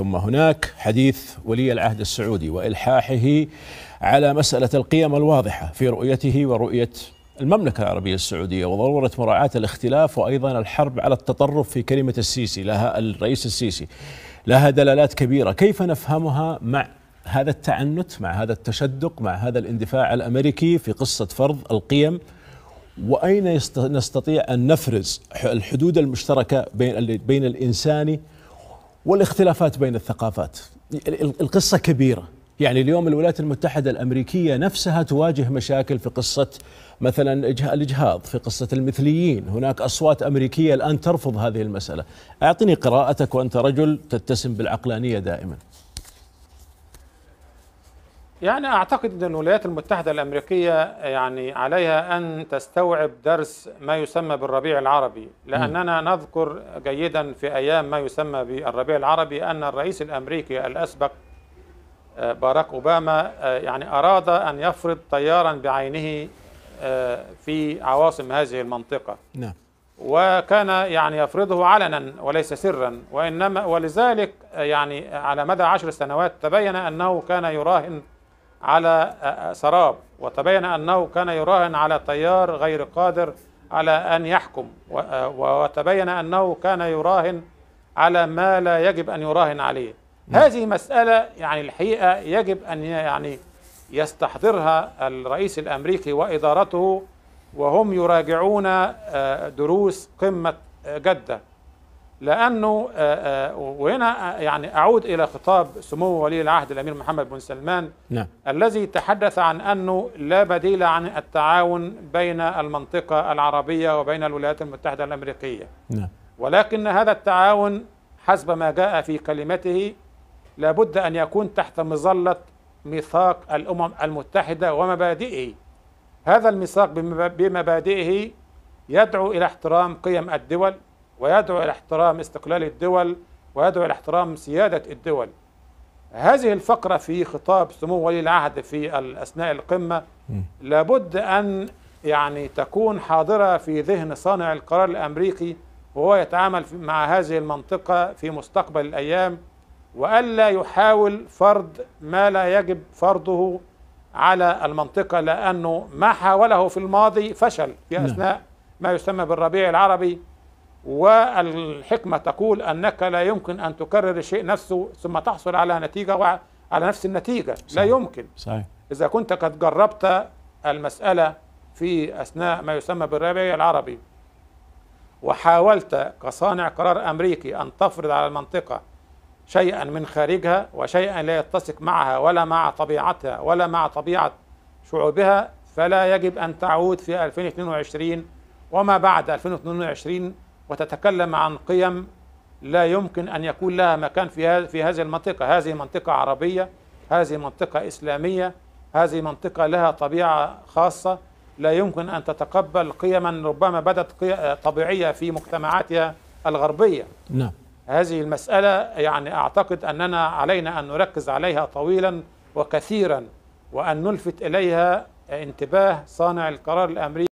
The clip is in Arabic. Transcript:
ثم هناك حديث ولي العهد السعودي والحاحه على مساله القيم الواضحه في رؤيته ورؤيه المملكه العربيه السعوديه وضروره مراعاه الاختلاف وايضا الحرب على التطرف في كلمه السيسي لها الرئيس السيسي لها دلالات كبيره كيف نفهمها مع هذا التعنت مع هذا التشدق مع هذا الاندفاع الامريكي في قصه فرض القيم واين نستطيع ان نفرز الحدود المشتركه بين بين الانساني والاختلافات بين الثقافات القصة كبيرة يعني اليوم الولايات المتحدة الأمريكية نفسها تواجه مشاكل في قصة مثلا الإجهاض في قصة المثليين هناك أصوات أمريكية الآن ترفض هذه المسألة أعطني قراءتك وأنت رجل تتسم بالعقلانية دائما يعني أعتقد أن الولايات المتحدة الأمريكية يعني عليها أن تستوعب درس ما يسمى بالربيع العربي لأننا نذكر جيدا في أيام ما يسمى بالربيع العربي أن الرئيس الأمريكي الأسبق آه، باراك أوباما آه، يعني أراد أن يفرض طيارا بعينه آه، في عواصم هذه المنطقة نعم وكان يعني يفرضه علنا وليس سرا وإنما ولذلك يعني على مدى عشر سنوات تبين أنه كان يراهن على آه، آه، سراب وتبين أنه كان يراهن على تيار غير قادر على أن يحكم آه، وتبين أنه كان يراهن على ما لا يجب أن يراهن عليه نعم. هذه مسألة يعني الحقيقة يجب أن يعني يستحضرها الرئيس الأمريكي وإدارته وهم يراجعون دروس قمة جدة لأنه آه، آه، وهنا آه، يعني أعود إلى خطاب سمو ولي العهد الأمير محمد بن سلمان نعم. الذي تحدث عن أنه لا بديل عن التعاون بين المنطقة العربية وبين الولايات المتحدة الأمريكية نعم. ولكن هذا التعاون حسب ما جاء في كلمته لابد أن يكون تحت مظلة ميثاق الأمم المتحدة ومبادئه هذا الميثاق بمبادئه يدعو إلى احترام قيم الدول ويدعو إلى احترام استقلال الدول ويدعو إلى احترام سيادة الدول هذه الفقرة في خطاب سمو ولي العهد في أثناء القمة لابد أن يعني تكون حاضرة في ذهن صانع القرار الأمريكي وهو يتعامل مع هذه المنطقة في مستقبل الأيام وألا يحاول فرض ما لا يجب فرضه على المنطقة لأنه ما حاوله في الماضي فشل في نعم. أثناء ما يسمى بالربيع العربي والحكمة تقول أنك لا يمكن أن تكرر الشيء نفسه ثم تحصل على نتيجة وعلى نفس النتيجة صحيح. لا يمكن صحيح. إذا كنت قد جربت المسألة في أثناء ما يسمى بالربيع العربي وحاولت كصانع قرار أمريكي أن تفرض على المنطقة شيئا من خارجها وشيئا لا يتسق معها ولا مع طبيعتها ولا مع طبيعة شعوبها فلا يجب أن تعود في 2022 وما بعد 2022 وتتكلم عن قيم لا يمكن أن يكون لها مكان في في هذه المنطقة هذه منطقة عربية هذه منطقة إسلامية هذه منطقة لها طبيعة خاصة لا يمكن أن تتقبل قيما ربما بدت طبيعية في مجتمعاتها الغربية نعم هذه المسألة يعني أعتقد أننا علينا أن نركز عليها طويلا وكثيرا وأن نلفت إليها انتباه صانع القرار الأمريكي